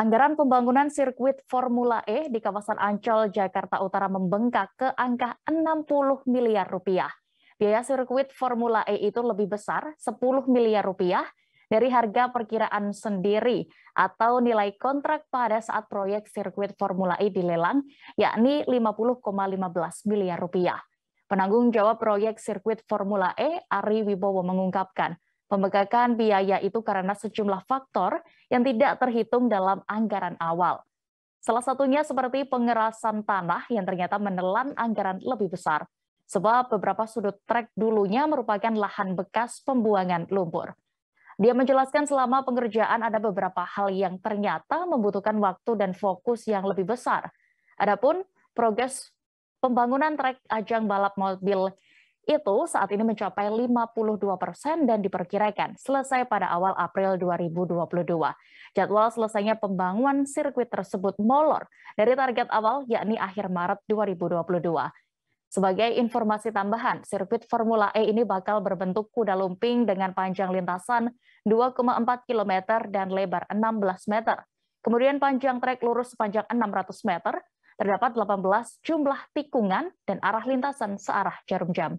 Anggaran pembangunan sirkuit Formula E di kawasan Ancol, Jakarta Utara membengkak ke angka 60 miliar rupiah. Biaya sirkuit Formula E itu lebih besar, 10 miliar rupiah, dari harga perkiraan sendiri atau nilai kontrak pada saat proyek sirkuit Formula E dilelang, yakni 50,15 miliar rupiah. Penanggung jawab proyek sirkuit Formula E, Ari Wibowo mengungkapkan, Pembekakan biaya itu karena sejumlah faktor yang tidak terhitung dalam anggaran awal. Salah satunya seperti pengerasan tanah yang ternyata menelan anggaran lebih besar, sebab beberapa sudut trek dulunya merupakan lahan bekas pembuangan lumpur. Dia menjelaskan selama pengerjaan ada beberapa hal yang ternyata membutuhkan waktu dan fokus yang lebih besar. Adapun progres pembangunan trek ajang balap mobil itu saat ini mencapai 52 persen dan diperkirakan selesai pada awal April 2022. Jadwal selesainya pembangunan sirkuit tersebut molor dari target awal yakni akhir Maret 2022. Sebagai informasi tambahan, sirkuit Formula E ini bakal berbentuk kuda lumping dengan panjang lintasan 2,4 km dan lebar 16 meter. Kemudian panjang trek lurus sepanjang 600 meter, terdapat 18 jumlah tikungan dan arah lintasan searah jarum jam.